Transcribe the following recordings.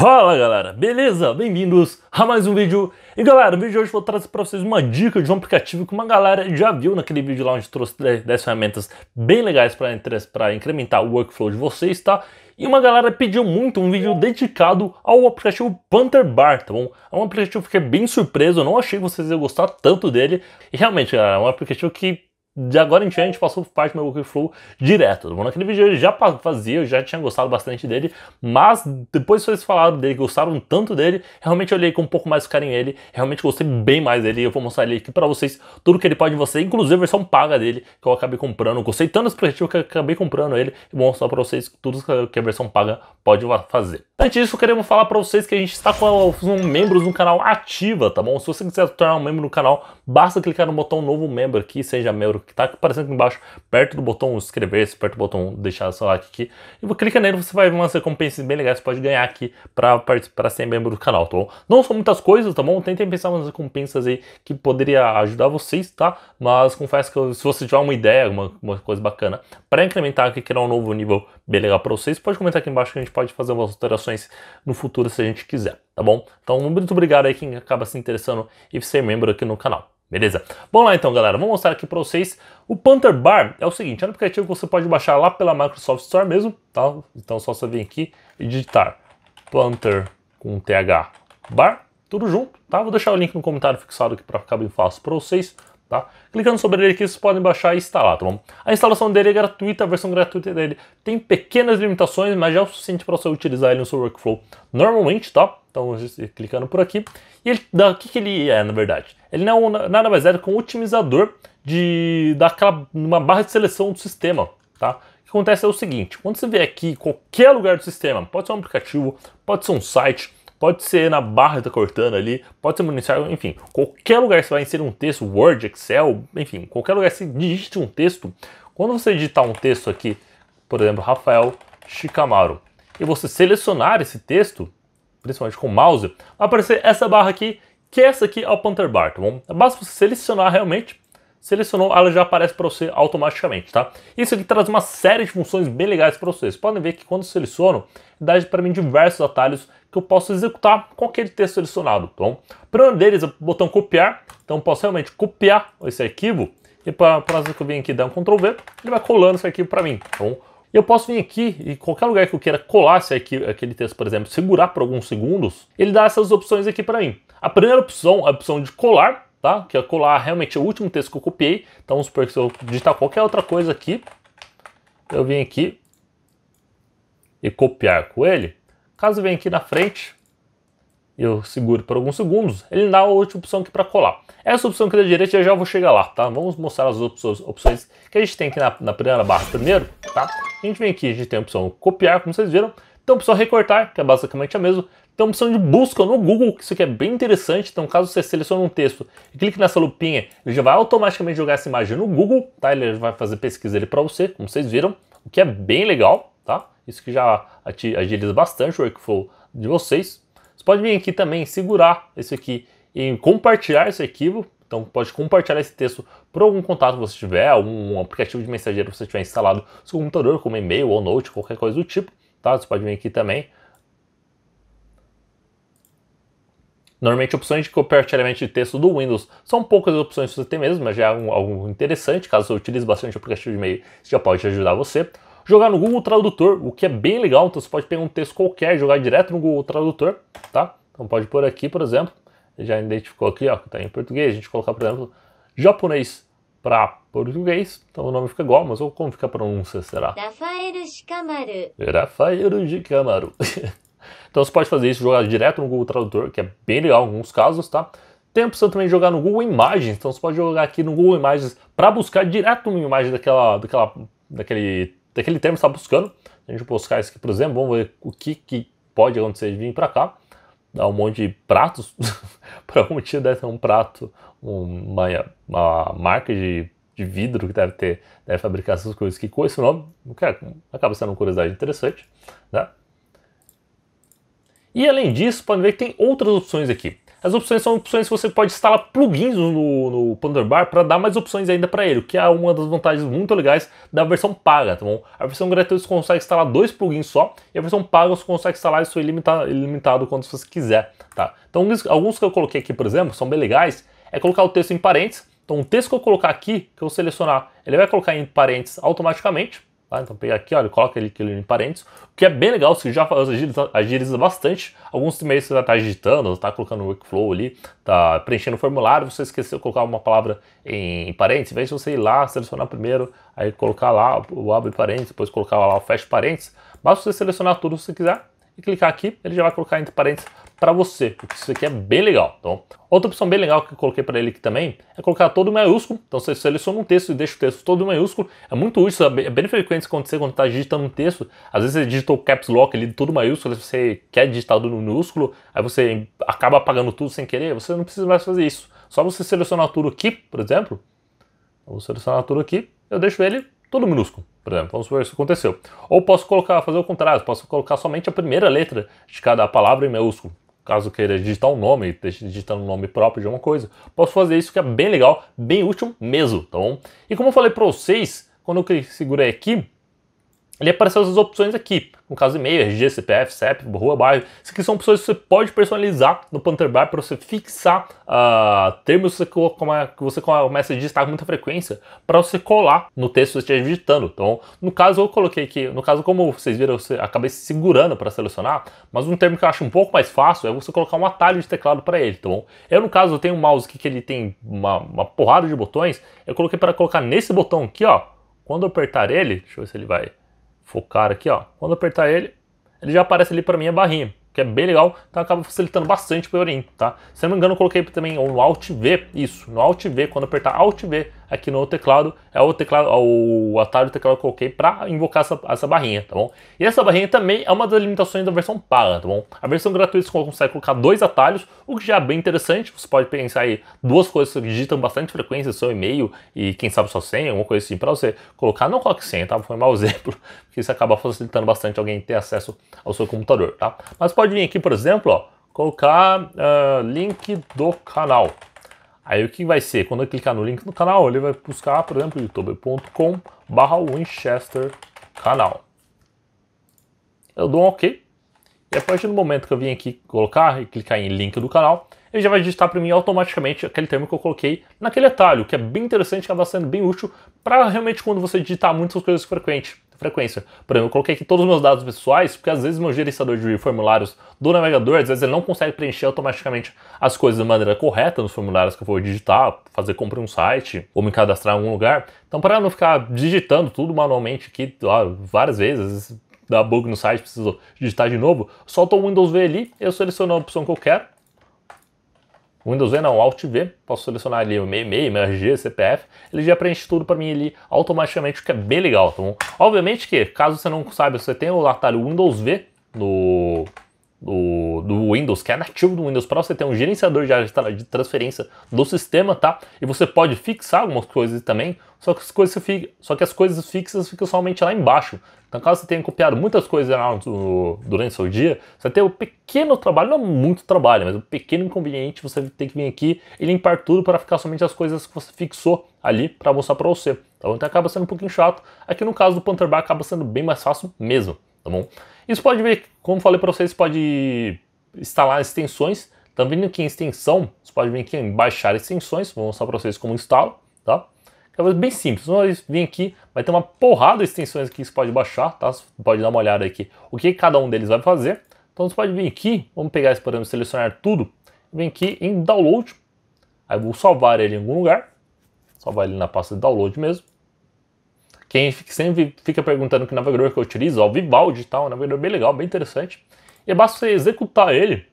Fala galera, beleza? Bem-vindos a mais um vídeo. E galera, no vídeo de hoje vou trazer para vocês uma dica de um aplicativo que uma galera já viu naquele vídeo lá onde trouxe 10 ferramentas bem legais para incrementar o workflow de vocês, tá? E uma galera pediu muito um vídeo dedicado ao aplicativo Panther Bar, tá bom? É um aplicativo que fiquei bem surpreso, eu não achei que vocês iam gostar tanto dele. E realmente, galera, é um aplicativo que de agora em diante passou parte do meu workflow direto. Naquele vídeo eu já fazia, eu já tinha gostado bastante dele, mas depois que vocês falaram dele, gostaram tanto dele, realmente eu olhei com um pouco mais de carinho ele, realmente gostei bem mais dele e eu vou mostrar ele aqui pra vocês tudo que ele pode você, inclusive a versão paga dele, que eu acabei comprando, gostei tanto desse projeto que eu acabei comprando ele e vou mostrar pra vocês tudo que a versão paga pode fazer. Antes disso, é queremos falar para vocês que a gente está com os membros no canal ativa, tá bom? Se você quiser se tornar um membro no canal, basta clicar no botão novo membro aqui, seja membro, que está aparecendo aqui embaixo, perto do botão inscrever-se, perto do botão deixar seu like aqui. E clica nele, você vai ver umas recompensas bem legais que você pode ganhar aqui para ser membro do canal, tá bom? Não são muitas coisas, tá bom? Tentem pensar umas recompensas aí que poderia ajudar vocês, tá? Mas confesso que se você tiver uma ideia, uma, uma coisa bacana, para incrementar aqui, criar um novo nível bem legal para vocês, pode comentar aqui embaixo que a gente pode fazer umas alterações informações no futuro se a gente quiser, tá bom? Então, muito obrigado aí quem acaba se interessando e ser membro aqui no canal. Beleza? Bom lá então, galera, vou mostrar aqui para vocês. O Panther Bar é o seguinte, é um aplicativo que você pode baixar lá pela Microsoft Store mesmo, tá? Então é só você vir aqui e digitar Panther com TH Bar, tudo junto, tá? Vou deixar o link no comentário fixado aqui para ficar bem fácil para vocês. Tá? Clicando sobre ele aqui, vocês podem baixar e instalar, tá bom? A instalação dele é gratuita, a versão gratuita dele tem pequenas limitações, mas já é o suficiente para você utilizar ele no seu workflow normalmente, tá? Então, clicando por aqui. E ele, da, o que, que ele é, na verdade? Ele não é nada mais é que um otimizador de, daquela, uma barra de seleção do sistema, tá? O que acontece é o seguinte, quando você vê aqui qualquer lugar do sistema, pode ser um aplicativo, pode ser um site, pode ser na barra que está cortando ali, pode ser no municial, enfim, qualquer lugar que você vai inserir um texto, Word, Excel, enfim, qualquer lugar que você digite um texto, quando você digitar um texto aqui, por exemplo, Rafael Chicamaro, e você selecionar esse texto, principalmente com o mouse, vai aparecer essa barra aqui, que é essa aqui é o Panther Bar, tá bom? Basta você selecionar realmente selecionou, ela já aparece para você automaticamente, tá? Isso aqui traz uma série de funções bem legais para vocês. Podem ver que quando seleciono, dá para mim diversos atalhos que eu posso executar com aquele texto selecionado, tá bom? Primeiro deles é o botão copiar, então posso realmente copiar esse arquivo e para que eu vim aqui dar um Ctrl V, ele vai colando esse arquivo para mim, tá bom? E eu posso vir aqui e qualquer lugar que eu queira colar esse aqui, aquele texto, por exemplo, segurar por alguns segundos, ele dá essas opções aqui para mim. A primeira opção é a opção de colar, tá? Que é colar realmente o último texto que eu copiei. Então vamos supor que se eu digitar qualquer outra coisa aqui, eu vim aqui e copiar com ele. Caso venha aqui na frente, eu seguro por alguns segundos, ele dá a última opção aqui para colar. Essa opção aqui da direita eu já vou chegar lá, tá? Vamos mostrar as opções que a gente tem aqui na, na primeira barra primeiro, tá? A gente vem aqui, a gente tem a opção copiar, como vocês viram. Então, a opção recortar, que é basicamente a mesma. Tem uma opção de busca no Google, isso aqui é bem interessante. Então, caso você selecione um texto e clique nessa lupinha, ele já vai automaticamente jogar essa imagem no Google, tá? Ele vai fazer pesquisa ali para você, como vocês viram, o que é bem legal, tá? Isso que já agiliza bastante o workflow de vocês. Você pode vir aqui também segurar esse aqui em compartilhar esse arquivo. Então pode compartilhar esse texto para algum contato que você tiver, algum aplicativo de mensageiro que você tiver instalado no seu computador, como e-mail ou note, qualquer coisa do tipo. Tá? Você pode vir aqui também Normalmente, opções de copiar de texto do Windows são poucas opções que você tem mesmo, mas já é algo interessante. Caso você utilize bastante o aplicativo de e-mail, isso já pode ajudar você. Jogar no Google Tradutor, o que é bem legal, então você pode pegar um texto qualquer e jogar direto no Google Tradutor, tá? Então pode pôr aqui, por exemplo, já identificou aqui, ó, que tá em português, a gente colocar, por exemplo, japonês para português, então o nome fica igual, mas como fica a pronúncia, será? Rafael de Camaro. Rafael de Camaro. Então você pode fazer isso, jogar direto no Google Tradutor, que é bem legal em alguns casos, tá? Tem a opção também de jogar no Google Imagens, então você pode jogar aqui no Google Imagens para buscar direto uma imagem daquela, daquela, daquele, daquele termo que está buscando. A gente buscar isso aqui, por exemplo, vamos ver o que, que pode acontecer de vir para cá. Dá um monte de pratos, para algum motivo deve ter um prato, uma, uma marca de de vidro que deve ter, deve fabricar essas coisas que com esse nome, acaba sendo uma curiosidade interessante, né? E além disso, podem ver que tem outras opções aqui. As opções são opções que você pode instalar plugins no, no Thunderbar para dar mais opções ainda para ele, que é uma das vantagens muito legais da versão paga, tá bom? A versão gratuita você consegue instalar dois plugins só, e a versão paga você consegue instalar isso ilimitado, ilimitado quando você quiser, tá? Então alguns que eu coloquei aqui, por exemplo, são bem legais, é colocar o texto em parênteses, então o texto que eu colocar aqui, que eu selecionar, ele vai colocar em parênteses automaticamente, Tá? Então pega aqui, olha, coloca ele em parênteses, o que é bem legal, você já agiliza, agiliza bastante. Alguns e-mails você vai estar tá digitando, está colocando o workflow ali, está preenchendo o formulário, você esqueceu de colocar uma palavra em, em parênteses, em vez de você ir lá, selecionar primeiro, aí colocar lá o abre parênteses, depois colocar lá o fecha parênteses, basta você selecionar tudo se você quiser e clicar aqui, ele já vai colocar entre parênteses para você, porque isso aqui é bem legal. Então, outra opção bem legal que eu coloquei para ele aqui também é colocar todo maiúsculo. Então você seleciona um texto e deixa o texto todo maiúsculo. É muito útil, é bem frequente acontecer quando está digitando um texto. Às vezes você digitou caps lock ali tudo maiúsculo, você quer digitar tudo minúsculo, aí você acaba apagando tudo sem querer. Você não precisa mais fazer isso. Só você selecionar tudo aqui, por exemplo. Eu vou selecionar tudo aqui, eu deixo ele tudo minúsculo, por exemplo. Vamos ver se aconteceu. Ou posso colocar, fazer o contrário, posso colocar somente a primeira letra de cada palavra em maiúsculo caso queira digitar um nome, digitar um nome próprio de uma coisa, posso fazer isso que é bem legal, bem útil mesmo, tá bom? E como eu falei para vocês, quando eu segurei aqui, ele apareceu essas opções aqui, no caso e-mail, RG, CPF, CEP, rua, bairro. Isso aqui são opções que você pode personalizar no Panther Bar para você fixar uh, termos é, que você começa a digitar com muita frequência para você colar no texto que você estiver digitando. Então, no caso eu coloquei aqui, no caso como vocês viram, eu acabei segurando para selecionar, mas um termo que eu acho um pouco mais fácil é você colocar um atalho de teclado para ele, tá bom? Eu, no caso, eu tenho um mouse aqui que ele tem uma, uma porrada de botões, eu coloquei para colocar nesse botão aqui, ó, quando eu apertar ele, deixa eu ver se ele vai focar aqui, ó. Quando apertar ele, ele já aparece ali para a barrinha, que é bem legal, então acaba facilitando bastante para o Eorin, tá? Se não me engano, eu coloquei também no Alt V, isso, no Alt V, quando apertar Alt V, aqui no teclado, é o teclado, o atalho teclado que eu coloquei para invocar essa, essa barrinha, tá bom? E essa barrinha também é uma das limitações da versão paga, tá bom? A versão gratuita você consegue colocar dois atalhos, o que já é bem interessante, você pode pensar aí duas coisas que digitam bastante frequência, seu e-mail e quem sabe sua senha, alguma coisa assim, para você colocar, não coloque senha, tá? Foi um mau exemplo, porque isso acaba facilitando bastante alguém ter acesso ao seu computador, tá? Mas pode vir aqui, por exemplo, ó, colocar uh, link do canal, Aí o que vai ser? Quando eu clicar no link do canal, ele vai buscar, por exemplo, youtube.com barra Winchester canal. Eu dou um OK. E a partir do momento que eu vim aqui colocar e clicar em link do canal, ele já vai digitar para mim automaticamente aquele termo que eu coloquei naquele atalho, que é bem interessante, acaba tá sendo bem útil para realmente quando você digitar muitas coisas frequentes frequência. Por exemplo, eu coloquei aqui todos os meus dados pessoais, porque às vezes meu gerenciador de formulários do navegador, às vezes ele não consegue preencher automaticamente as coisas de maneira correta nos formulários que eu vou digitar, fazer compra um site ou me cadastrar em algum lugar. Então, para não ficar digitando tudo manualmente aqui ó, várias vezes, dá bug no site, preciso digitar de novo, solto o Windows V ali, eu seleciono a opção que eu quero, o Windows V não, é Alt V, posso selecionar ali o meu e-mail, meu RG, CPF, ele já preenche tudo para mim ali automaticamente, o que é bem legal. Então, obviamente que, caso você não saiba, você tem o atalho Windows V no do, do, Windows, que é nativo do Windows Pro, você tem um gerenciador de de transferência do sistema, tá? E você pode fixar algumas coisas também, só que as coisas, só que as coisas fixas ficam somente lá embaixo. Então, caso você tenha copiado muitas coisas durante o seu dia, você vai ter um pequeno trabalho, não muito trabalho, mas um pequeno inconveniente, você tem que vir aqui e limpar tudo para ficar somente as coisas que você fixou ali para mostrar para você. Tá bom? Então acaba sendo um pouquinho chato. Aqui no caso do Pantherbar acaba sendo bem mais fácil mesmo, tá bom? Isso pode ver, como falei para vocês, pode instalar extensões. Então vindo aqui em extensão, você pode vir aqui em baixar extensões, vou mostrar para vocês como instalo, tá? uma coisa bem simples. Nós vem aqui, vai ter uma porrada de extensões aqui que você pode baixar, tá? Você pode dar uma olhada aqui o que cada um deles vai fazer. Então você pode vir aqui, vamos pegar esse parâmetro, selecionar tudo, vem aqui em download, aí vou salvar ele em algum lugar, salvar ele na pasta de download mesmo. Quem sempre fica perguntando que navegador que eu utilizo, ó, o Vivaldi tá, um navegador bem legal, bem interessante. E basta você executar ele,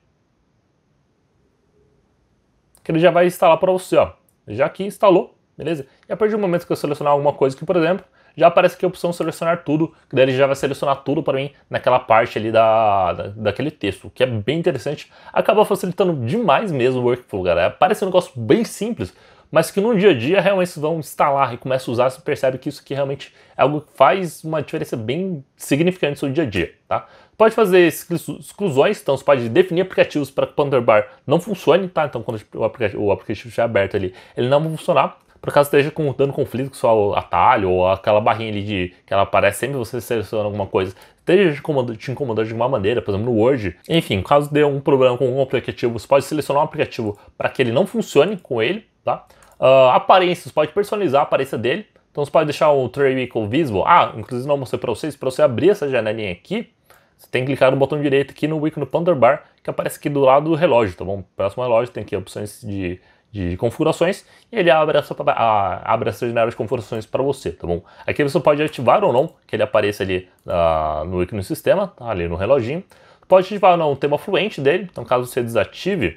que ele já vai instalar para você, ó. Já que instalou, beleza? E a partir do momento que eu selecionar alguma coisa aqui, por exemplo, já aparece aqui a é opção selecionar tudo, que daí ele já vai selecionar tudo para mim naquela parte ali da, da, daquele texto, que é bem interessante, acaba facilitando demais mesmo o workflow, galera. Parece um negócio bem simples, mas que no dia a dia realmente vocês vão instalar e começa a usar, você percebe que isso aqui realmente é algo que faz uma diferença bem significante no seu dia a dia, tá? Pode fazer exclusões, então você pode definir aplicativos para que o Thunderbar não funcione, tá? Então quando o aplicativo, o aplicativo estiver aberto ali, ele não vai funcionar por acaso esteja com, dando conflito com seu atalho ou aquela barrinha ali de que ela aparece sempre você seleciona alguma coisa, esteja te incomodando de alguma maneira, por exemplo, no Word. Enfim, caso dê um problema com algum aplicativo, você pode selecionar um aplicativo para que ele não funcione com ele, tá? Uh, ah, você pode personalizar a aparência dele. Então você pode deixar o Tradewickle Visible. Ah, inclusive não mostrei para vocês, para você abrir essa janelinha aqui, você tem que clicar no botão direito aqui no Wiki no Thunderbar, que aparece aqui do lado do relógio, tá bom? Próximo relógio tem aqui opções de de configurações e ele abre essa, a, abre essa janela de configurações para você, tá bom? Aqui você pode ativar ou não que ele apareça ali ah, no ícone do sistema, tá? ali no reloginho. Pode ativar ou não o tema fluente dele, então caso você desative,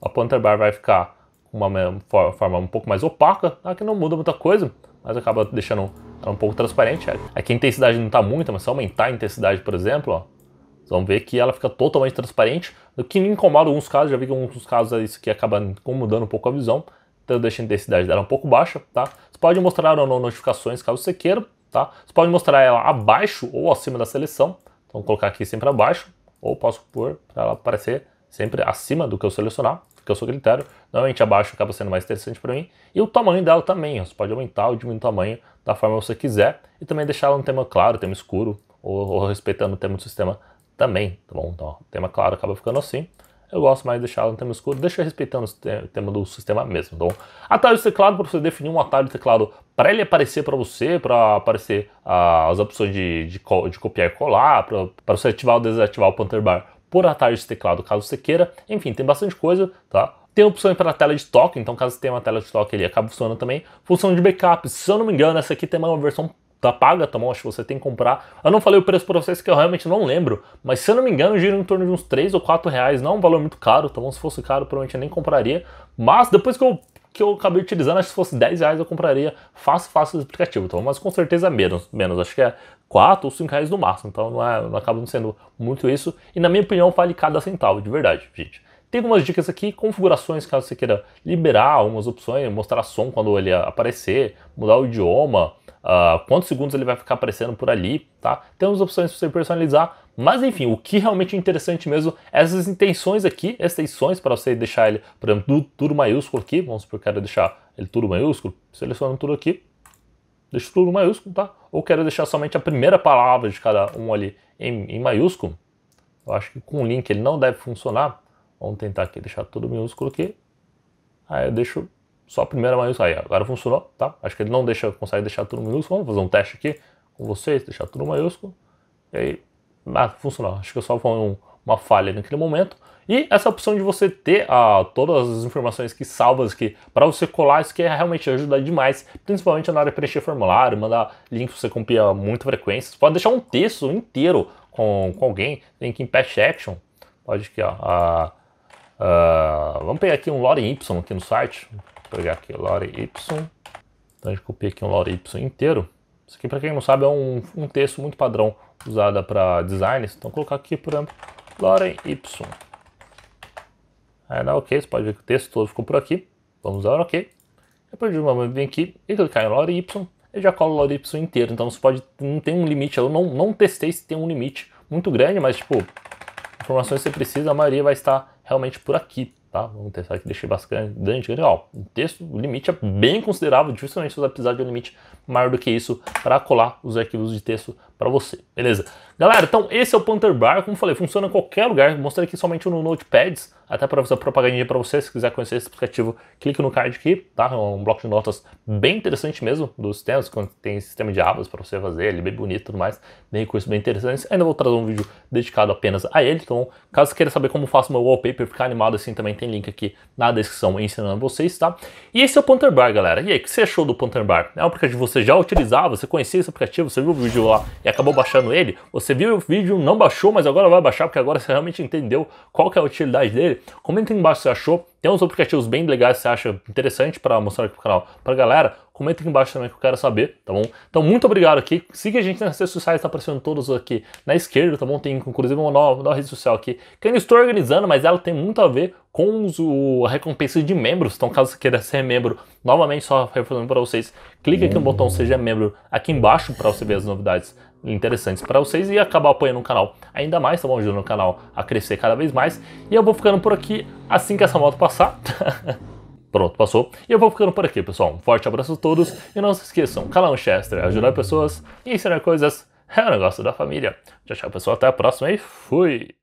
a pointer bar vai ficar uma forma um pouco mais opaca, tá? que não muda muita coisa, mas acaba deixando ela um pouco transparente. Aqui a intensidade não está muito, mas se aumentar a intensidade, por exemplo, ó, Vamos ver que ela fica totalmente transparente, o que me incomoda alguns casos, já vi que alguns casos isso aqui acaba incomodando um pouco a visão, então deixo a intensidade dela um pouco baixa, tá? Você pode mostrar ou não notificações caso você queira, tá? Você pode mostrar ela abaixo ou acima da seleção, então vou colocar aqui sempre abaixo, ou posso pôr para ela aparecer sempre acima do que eu selecionar, porque é o seu critério. Normalmente abaixo acaba sendo mais interessante para mim. E o tamanho dela também, você pode aumentar ou diminuir o tamanho da forma que você quiser e também deixar ela um tema claro, tema escuro, ou, ou respeitando o tema do sistema também, tá bom? Então, o tema claro acaba ficando assim. Eu gosto mais de deixar no tema escuro, deixa respeitando o tema do sistema mesmo, tá bom? Atalho de teclado, para você definir um atalho de teclado para ele aparecer para você, para aparecer ah, as opções de, de, co de copiar e colar, para você ativar ou desativar o panther bar por atalho de teclado, caso você queira. Enfim, tem bastante coisa, tá? Tem opções para a tela de toque, então caso tenha uma tela de toque ele acaba funcionando também. Função de backup, se eu não me engano, essa aqui tem uma versão tá paga, tá bom? Acho que você tem que comprar. Eu não falei o preço pra vocês que eu realmente não lembro, mas se eu não me engano, gira em torno de uns 3 ou 4 reais. Não é um valor muito caro, tá bom? Se fosse caro, provavelmente eu nem compraria. Mas depois que eu que eu acabei utilizando, acho que se fosse 10 reais eu compraria fácil, fácil esse aplicativo, então, mas com certeza menos, menos, acho que é 4 ou 5 reais no máximo, então não, é, não acaba não sendo muito isso, e na minha opinião vale cada centavo, de verdade, gente. Tem algumas dicas aqui, configurações caso você queira liberar algumas opções, mostrar som quando ele aparecer, mudar o idioma, uh, quantos segundos ele vai ficar aparecendo por ali, tá? Temos opções para você personalizar, mas enfim, o que realmente é interessante mesmo, é essas intenções aqui, extensões para você deixar ele, por exemplo, tudo maiúsculo aqui, vamos supor que eu quero deixar ele tudo maiúsculo, seleciono tudo aqui, deixo tudo maiúsculo, tá? Ou quero deixar somente a primeira palavra de cada um ali em, em maiúsculo, eu acho que com o link ele não deve funcionar, vamos tentar aqui deixar tudo minúsculo aqui, aí eu deixo só a primeira maiúscula. É aí, agora funcionou, tá? Acho que ele não deixa, consegue deixar tudo maiúsculo Vamos fazer um teste aqui com vocês, deixar tudo maiúsculo. E aí, ah, funcionou. Acho que eu só foi um, uma falha naquele momento. E essa opção de você ter ah, todas as informações que salvas aqui para você colar, isso que realmente ajuda demais, principalmente na hora de preencher formulário, mandar links que você copia muito frequência. Você pode deixar um texto inteiro com, com alguém, link em patch action. Pode aqui, ó. Ah, ah, vamos pegar aqui um lore Y aqui no site, pegar aqui lore y. Então a gente copia aqui um lore y inteiro. Isso aqui, para quem não sabe, é um, um texto muito padrão usado para designs. Então colocar aqui, por exemplo, lore y. Aí dá ok, você pode ver que o texto todo ficou por aqui. Vamos dar ok. Depois de uma vez, vem aqui e clicar em lore y, ele já colo o lore y inteiro. Então você pode, não tem um limite, eu não, não testei se tem um limite muito grande, mas tipo, informações que você precisa, a maioria vai estar realmente por aqui tá? Vamos testar aqui, deixei bastante legal. O texto, o limite é bem considerável, dificilmente você vai precisar de um limite maior do que isso para colar os arquivos de texto para você, beleza? Galera, então esse é o Panther Bar, como falei, funciona em qualquer lugar, mostrei aqui somente no Notepads, até para fazer propagandinha para você, se quiser conhecer esse aplicativo, clique no card aqui, tá? É um bloco de notas bem interessante mesmo, dos sistemas, quando tem sistema de abas para você fazer, ele é bem bonito e tudo mais, bem recursos bem interessantes, ainda vou trazer um vídeo dedicado apenas a ele, então caso queira saber como faço meu wallpaper ficar animado assim, também tem link aqui na descrição ensinando vocês, tá? E esse é o Panther Bar, galera, e aí, o que você achou do Panther Bar? É um aplicativo que você já utilizava, você conhecia esse aplicativo, você viu o vídeo lá e acabou baixando ele, você viu o vídeo, não baixou, mas agora vai baixar porque agora você realmente entendeu qual que é a utilidade dele. Comenta aí embaixo se achou. Tem uns aplicativos bem legais que você acha interessante para mostrar aqui pro canal pra galera comenta aqui embaixo também que eu quero saber, tá bom? Então, muito obrigado aqui. Siga a gente nas redes sociais, tá aparecendo todos aqui na esquerda, tá bom? Tem inclusive uma nova, nova rede social aqui que eu não estou organizando, mas ela tem muito a ver com os, o, a recompensa de membros. Então, caso você queira ser membro, novamente, só reforçando para vocês, clica aqui no botão Seja Membro aqui embaixo para você ver as novidades interessantes para vocês e acabar apoiando o canal ainda mais, tá bom? Ajudando o canal a crescer cada vez mais. E eu vou ficando por aqui assim que essa moto passar. Pronto, passou. E eu vou ficando por aqui, pessoal. Um forte abraço a todos. E não se esqueçam, canal Chester, ajudar pessoas e ensinar coisas é um negócio da família. Tchau, tchau, pessoal. Até a próxima e fui!